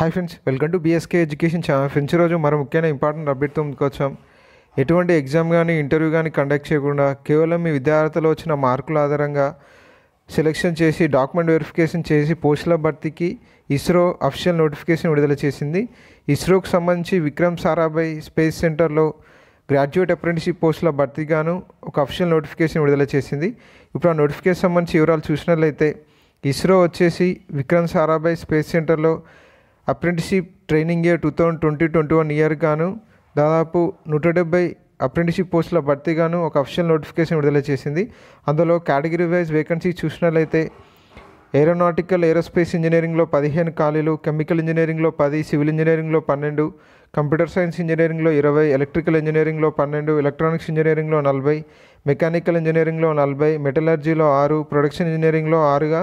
hi friends welcome to BSK education channel friends ఈరోజు మరి ముఖ్యమైన ఇంపార్టెంట్ అప్డేట్తో ముందుకు వచ్చాం ఎటువంటి ఎగ్జామ్ కానీ ఇంటర్వ్యూ కానీ కండక్ట్ చేయకుండా కేవలం మీ విద్యార్థులు వచ్చిన మార్కుల ఆధారంగా సెలెక్షన్ చేసి డాక్యుమెంట్ వెరిఫికేషన్ చేసి పోస్టుల భర్తీకి ఇస్రో అఫిషియల్ నోటిఫికేషన్ విడుదల చేసింది ఇస్రోకు సంబంధించి విక్రమ్ సారాభాయ్ స్పేస్ సెంటర్లో గ్రాడ్యుయేట్ అప్రెంటిషిప్ పోస్టుల భర్తీగాను ఒక అఫిషియల్ నోటిఫికేషన్ విడుదల చేసింది ఇప్పుడు ఆ నోటిఫికేషన్ సంబంధించి వివరాలు చూసినట్లయితే ఇస్రో వచ్చేసి విక్రమ్ సారాభాయ్ స్పేస్ సెంటర్లో apprenticeship training year two thousand twenty twenty one year గాను దాదాపు నూట డెబ్బై అప్రెంటిషిప్ పోస్టుల భర్తీగాను ఒక అఫిషియల్ నోటిఫికేషన్ విడుదల చేసింది అందులో కేటగిరీ వైజ్ వేకెన్సీ చూసినట్లయితే ఏరోనాటికల్ ఏరోస్పేస్ ఇంజనీరింగ్లో పదిహేను ఖాళీలు కెమికల్ ఇంజనీరింగ్లో పది సివిల్ ఇంజనీరింగ్లో పన్నెండు కంప్యూటర్ సైన్స్ ఇంజనీరింగ్లో ఇరవై ఎలక్ట్రికల్ ఇంజనీరింగ్లో పన్నెండు ఎలక్ట్రానిక్స్ ఇంజనీరింగ్లో నలభై మెకానికల్ ఇంజనీరింగ్లో నలభై మెటలర్జీలో ఆరు ప్రొడక్షన్ ఇంజనీరింగ్లో ఆరుగా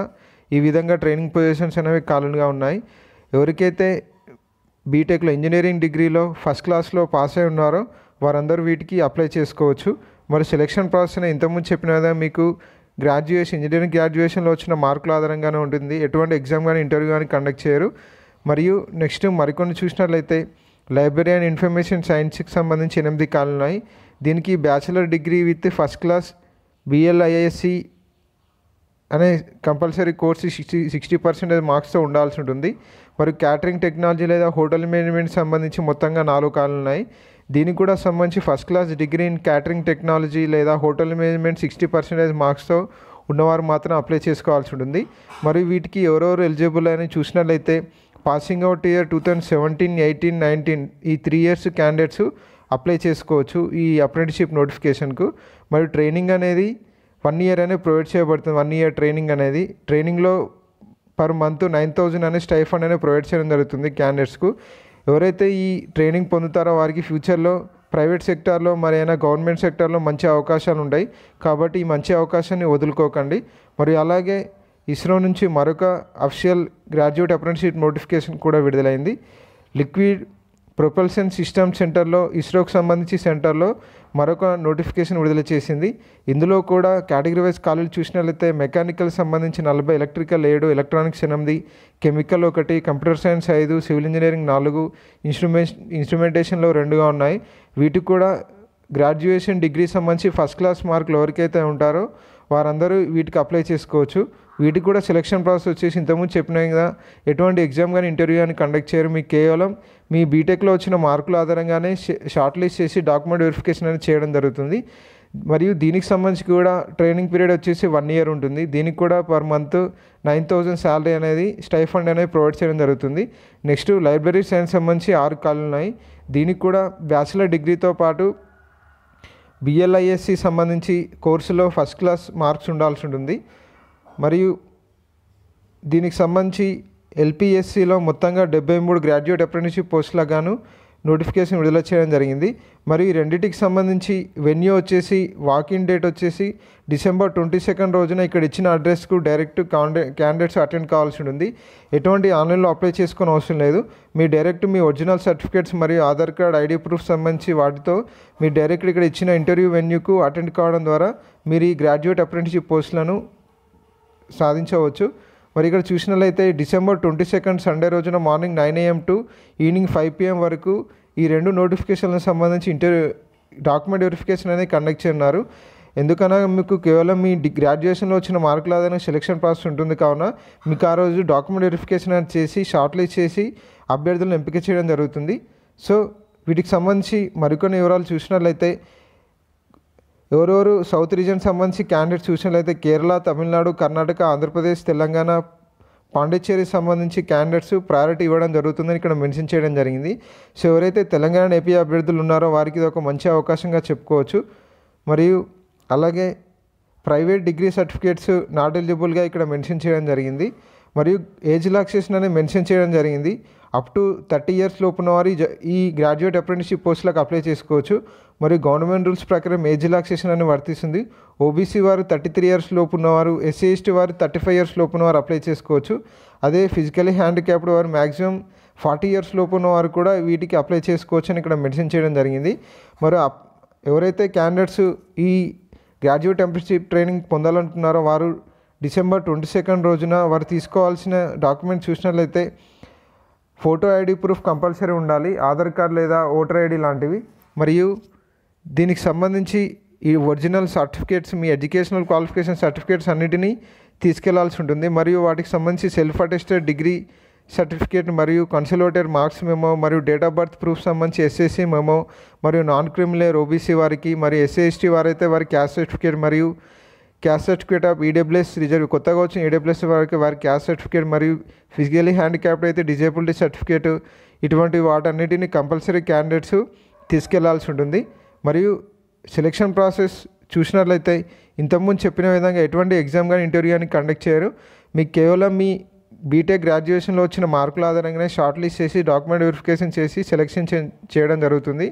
ఈ విధంగా ట్రైనింగ్ పొజిషన్స్ అనేవి ఖాళీగా ఉన్నాయి ఎవరికైతే బీటెక్లో ఇంజనీరింగ్ డిగ్రీలో ఫస్ట్ క్లాస్లో పాస్ అయి ఉన్నారో వారందరూ వీటికి అప్లై చేసుకోవచ్చు మరి సెలెక్షన్ ప్రాసెస్ ఇంతకుముందు చెప్పిన కదా మీకు గ్రాడ్యుయేషన్ ఇంజనీరింగ్ గ్రాడ్యుయేషన్లో వచ్చిన మార్కుల ఆధారంగానే ఉంటుంది ఎటువంటి ఎగ్జామ్ కానీ ఇంటర్వ్యూ కానీ కండక్ట్ చేయరు మరియు నెక్స్ట్ మరికొన్ని చూసినట్లయితే లైబ్రరీ అండ్ ఇన్ఫర్మేషన్ సైన్స్కి సంబంధించి ఎనిమిది కాలు ఉన్నాయి దీనికి bachelor degree with first class BLISc అనే compulsory course sixty sixty percentage మార్క్స్తో ఉండాల్సి ఉంటుంది మరి క్యాటరింగ్ టెక్నాలజీ లేదా హోటల్ మేనేజ్మెంట్ సంబంధించి మొత్తంగా నాలుగు కాలు ఉన్నాయి దీనికి కూడా సంబంధించి first class degree in catering technology లేదా హోటల్ మేనేజ్మెంట్ సిక్స్టీ పర్సెంటేజ్ మార్క్స్తో ఉన్నవారు మాత్రం అప్లై చేసుకోవాల్సి ఉంటుంది మరి వీటికి ఎవరెవరు ఎలిజిబుల్ అని చూసినట్లయితే passing out year two thousand seventeen eighteen nineteen ఈ త్రీ ఇయర్స్ క్యాండిడేట్స్ అప్లై చేసుకోవచ్చు ఈ అప్రెంటిషిప్ నోటిఫికేషన్కు మరియు ట్రైనింగ్ అనేది వన్ ఇయర్ అనేది ప్రొవైడ్ చేయబడుతుంది వన్ ఇయర్ ట్రైనింగ్ అనేది ట్రైనింగ్లో పర్ మంత్ నైన్ థౌజండ్ అనే స్టైఫండ్ అనేది ప్రొవైడ్ చేయడం జరుగుతుంది క్యాండిడేట్స్కు ఎవరైతే ఈ ట్రైనింగ్ పొందుతారో వారికి ఫ్యూచర్లో ప్రైవేట్ సెక్టార్లో మరి అయినా గవర్నమెంట్ సెక్టార్లో మంచి అవకాశాలు ఉంటాయి కాబట్టి ఈ మంచి అవకాశాన్ని వదులుకోకండి మరి అలాగే ఇస్రో నుంచి మరొక అఫిషియల్ గ్రాడ్యుయేట్ అప్రెంటిషిప్ నోటిఫికేషన్ కూడా విడుదలైంది లిక్విడ్ ప్రొపల్షన్ సిస్టమ్ సెంటర్లో ఇస్రోకి సంబంధించి సెంటర్లో మరొక నోటిఫికేషన్ విడుదల చేసింది ఇందులో కూడా కేటగిరీ వైజ్ కాలేజీలు చూసినట్లయితే మెకానికల్ సంబంధించి నలభై ఎలక్ట్రికల్ ఏడు ఎలక్ట్రానిక్స్ ఎనిమిది కెమికల్ ఒకటి కంప్యూటర్ సైన్స్ ఐదు సివిల్ ఇంజనీరింగ్ నాలుగు ఇన్స్ట్రుమెంట్ ఇన్స్ట్రుమెంటేషన్లో రెండుగా ఉన్నాయి వీటికి కూడా గ్రాడ్యుయేషన్ డిగ్రీ సంబంధించి ఫస్ట్ క్లాస్ మార్కులు ఎవరికైతే ఉంటారో వారందరూ వీటికి అప్లై చేసుకోవచ్చు వీటికి కూడా సెలక్షన్ ప్రాసెస్ వచ్చేసి ఇంతకుముందు చెప్పినాయి కదా ఎటువంటి ఎగ్జామ్ కానీ ఇంటర్వ్యూ కానీ కండక్ట్ చేయరు మీకు కేవలం మీ బీటెక్లో వచ్చిన మార్కుల ఆధారంగానే షార్ట్ లిస్ట్ చేసి డాక్యుమెంట్ వెరిఫికేషన్ అనేది చేయడం జరుగుతుంది మరియు దీనికి సంబంధించి కూడా ట్రైనింగ్ పీరియడ్ వచ్చేసి వన్ ఇయర్ ఉంటుంది దీనికి కూడా per month nine thousand salary అనేది స్టైఫండ్ అనేది ప్రొవైడ్ చేయడం జరుగుతుంది నెక్స్ట్ లైబ్రరీ సైన్స్ సంబంధించి ఆరు కాళ్ళు ఉన్నాయి దీనికి కూడా బ్యాచిలర్ డిగ్రీతో పాటు బిఎల్ఐఎస్సి సంబంధించి కోర్సులో ఫస్ట్ క్లాస్ మార్క్స్ ఉండాల్సి ఉంటుంది మరియు దీనికి సంబంధించి ఎల్పిఎస్సిలో మొత్తంగా డెబ్బై మూడు గ్రాడ్యుయేట్ అప్రెంటిషిప్ పోస్టులకు గాను నోటిఫికేషన్ విడుదల చేయడం జరిగింది మరియు ఈ రెండింటికి సంబంధించి వెన్యూ వచ్చేసి వాకింగ్ డేట్ వచ్చేసి డిసెంబర్ ట్వంటీ సెకండ్ రోజున ఇక్కడ ఇచ్చిన అడ్రస్కు డైరెక్ట్ క్యాండిడేట్స్ అటెండ్ కావాల్సి ఉంటుంది ఎటువంటి ఆన్లైన్లో అప్లై చేసుకునే అవసరం లేదు మీ డైరెక్ట్ మీ ఒరిజినల్ సర్టిఫికేట్స్ మరియు ఆధార్ కార్డ్ ఐడి ప్రూఫ్ సంబంధించి వాటితో మీరు డైరెక్ట్ ఇక్కడ ఇచ్చిన ఇంటర్వ్యూ వెన్యూకు అటెండ్ కావడం ద్వారా మీరు ఈ గ్రాడ్యుయేట్ అప్రెంటిషిప్ పోస్టులను సాధించవచ్చు మరి ఇక్కడ చూసినట్లయితే డిసెంబర్ ట్వంటీ సెకండ్ సండే రోజున morning nine AM to evening five PM వరకు ఈ రెండు నోటిఫికేషన్లకు సంబంధించి ఇంటర్ డాక్యుమెంట్ వెరిఫికేషన్ అనేది కండక్ట్ చేయన్నారు ఎందుకన్నా మీకు కేవలం మీ గ్రాడ్యుయేషన్లో వచ్చిన మార్కులు ఆధారంగా సెలెక్షన్ ప్రాసెస్ ఉంటుంది కావున మీకు ఆ రోజు డాక్యుమెంట్ వెరిఫికేషన్ అనేది చేసి షార్ట్ లిస్ట్ చేసి అభ్యర్థులను ఎంపిక చేయడం జరుగుతుంది సో వీటికి సంబంధించి మరికొన్ని వివరాలు చూసినట్లయితే ఎవరెవరు సౌత్ రీజన్ సంబంధించి క్యాండిడేట్స్ చూసినట్లయితే కేరళ తమిళనాడు కర్ణాటక ఆంధ్రప్రదేశ్ తెలంగాణ పాండిచ్చేరి సంబంధించి క్యాండిడేట్స్ ప్రయారిటీ ఇవ్వడం జరుగుతుందని ఇక్కడ మెన్షన్ చేయడం జరిగింది సో ఎవరైతే తెలంగాణ ఏపీ అభ్యర్థులు ఉన్నారో వారికి ఇది ఒక మంచి అవకాశంగా చెప్పుకోవచ్చు మరియు అలాగే ప్రైవేట్ డిగ్రీ సర్టిఫికేట్స్ నాట్ ఎలిజిబుల్గా ఇక్కడ మెన్షన్ చేయడం జరిగింది మరియు ఏజ్ రిలాక్సేషన్ అనేది మెన్షన్ చేయడం జరిగింది అప్ టు థర్టీ ఇయర్స్ లోపున వారు ఈ గ్రాడ్యుయేట్ అప్రెంటిస్షిప్ పోస్టులకు అప్లై చేసుకోవచ్చు మరియు గవర్నమెంట్ రూల్స్ ప్రకారం ఏజ్ రిలాక్సేషన్ అని వర్తిస్తుంది ఓబీసీ వారు థర్టీ త్రీ ఇయర్స్ లోపు ఉన్నవారు ఎస్సీ ఎస్టీ వారు థర్టీ ఫైవ్ ఇయర్స్ లోపు ఉన్నవారు అప్లై చేసుకోవచ్చు అదే ఫిజికలీ హ్యాండిక్యాప్డ్ వారు మ్యాక్సిమం ఫార్టీ ఇయర్స్ లోపు ఉన్నవారు కూడా వీటికి అప్లై చేసుకోవచ్చు అని ఇక్కడ మెన్షన్ చేయడం జరిగింది మరి ఎవరైతే క్యాండిడేట్స్ ఈ గ్రాడ్యుయేట్ అప్రెంటిస్షిప్ ట్రైనింగ్ పొందాలంటున్నారో వారు డిసెంబర్ ట్వంటీ సెకండ్ రోజున వారు తీసుకోవాల్సిన డాక్యుమెంట్స్ చూసినట్లయితే ఫోటో ఐడి ప్రూఫ్ కంపల్సరీ ఉండాలి ఆధార్ కార్డ్ లేదా ఓటర్ ఐడి లాంటివి మరియు దీనికి సంబంధించి ఈ ఒరిజినల్ సర్టిఫికేట్స్ మీ ఎడ్యుకేషనల్ క్వాలిఫికేషన్ సర్టిఫికేట్స్ అన్నిటినీ తీసుకెళ్లాల్సి ఉంటుంది మరియు వాటికి సంబంధించి సెల్ఫ్ అటెస్టెడ్ డిగ్రీ సర్టిఫికేట్ మరియు కన్సల్టేటర్ మార్క్స్ మెమో మరియు డేట్ ఆఫ్ బర్త్ ప్రూఫ్ సంబంధించి ఎస్ఎస్సి మెమో మరియు నాన్ క్రిమినల్ ఓబీసీ వారికి మరియు ఎస్ఏఎస్టీ వారైతే వారి క్యాస్ట్ సర్టిఫికేట్ మరియు caste certificate of EWS e reserve కొత్తగా వచ్చిన ఈడబ్ల్యూఎస్ e వారికి వారి క్యాస్ట్ సర్టిఫికేట్ మరియు ఫిజికలీ హ్యాండిక్యాప్డ్ అయితే డిజేబిలిటీ సర్టిఫికేట్ ఇటువంటి వాటన్నిటిని కంపల్సరీ క్యాండిడేట్స్ తీసుకెళ్లాల్సి ఉంటుంది మరియు సెలెక్షన్ ప్రాసెస్ చూసినట్లయితే ఇంతకుముందు చెప్పిన విధంగా ఎటువంటి ఎగ్జామ్ కానీ ఇంటర్వ్యూ కానీ కండక్ట్ చేయరు మీకు కేవలం మీ బీటెక్ గ్రాడ్యుయేషన్లో వచ్చిన మార్కుల ఆధారంగానే షార్ట్ లిస్ట్ చేసి డాక్యుమెంట్ వెరిఫికేషన్ చేసి సెలెక్షన్ చేయడం జరుగుతుంది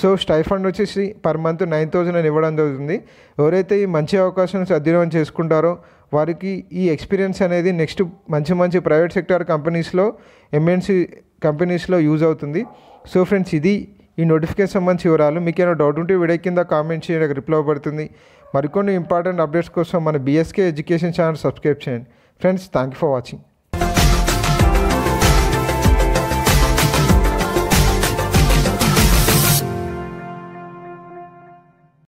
సో స్టైఫండ్ వచ్చేసి పర్ మంత్ నైన్ థౌజండ్ అని ఇవ్వడం జరుగుతుంది ఎవరైతే ఈ మంచి అవకాశం సద్వినియోగం చేసుకుంటారో వారికి ఈ ఎక్స్పీరియన్స్ అనేది నెక్స్ట్ మంచి మంచి ప్రైవేట్ సెక్టార్ కంపెనీస్లో ఎంఎన్సీ కంపెనీస్లో యూజ్ అవుతుంది సో ఫ్రెండ్స్ ఇది ఈ నోటిఫికేషన్ సంబంధించి వివరాలు మీకు ఏమైనా డౌట్ ఉంటే వీడియో కింద కామెంట్ చేయడానికి రిప్లై పడుతుంది మరికొన్ని ఇంపార్టెంట్ అప్డేట్స్ కోసం మన బీఎస్కే ఎడ్యుకేషన్ ఛానల్ సబ్స్క్రైబ్ చేయండి friends thank you for watching